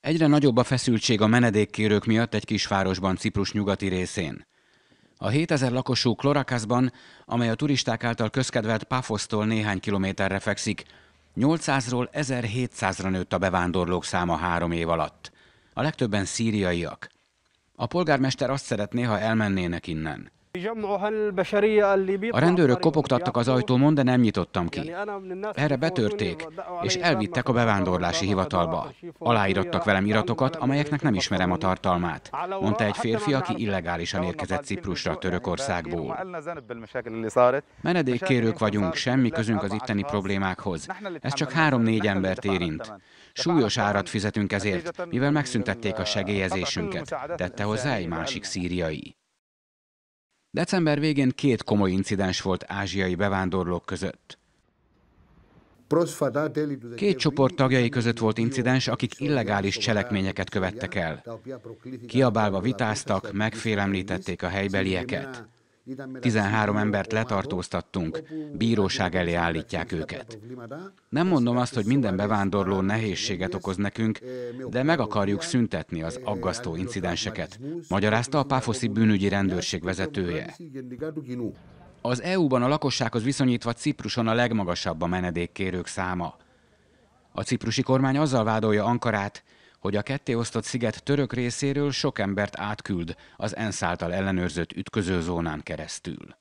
Egyre nagyobb a feszültség a menedékkérők miatt egy kisvárosban Ciprus nyugati részén. A 7000 lakosú Klorakaszban, amely a turisták által közkedvelt Pafosztól néhány kilométerre fekszik, 800-ról 1700-ra nőtt a bevándorlók száma három év alatt. A legtöbben szíriaiak. A polgármester azt szeretné, ha elmennének innen. A rendőrök kopogtattak az ajtómon, de nem nyitottam ki. Erre betörték, és elvittek a bevándorlási hivatalba. Aláírattak velem iratokat, amelyeknek nem ismerem a tartalmát, mondta egy férfi, aki illegálisan érkezett Ciprusra, Törökországból. Menedékkérők vagyunk, semmi közünk az itteni problémákhoz. Ez csak három-négy embert érint. Súlyos árat fizetünk ezért, mivel megszüntették a segélyezésünket, tette hozzá egy másik szíriai. December végén két komoly incidens volt ázsiai bevándorlók között. Két csoport tagjai között volt incidens, akik illegális cselekményeket követtek el. Kiabálva vitáztak, megfélemlítették a helybelieket. 13 embert letartóztattunk, bíróság elé állítják őket. Nem mondom azt, hogy minden bevándorló nehézséget okoz nekünk, de meg akarjuk szüntetni az aggasztó incidenseket, magyarázta a páfoszi bűnügyi rendőrség vezetője. Az EU-ban a lakossághoz viszonyítva Cipruson a legmagasabb a menedékkérők száma. A ciprusi kormány azzal vádolja Ankarát, hogy a kettéosztott sziget török részéről sok embert átküld az ENSZ által ellenőrzött ütközőzónán keresztül.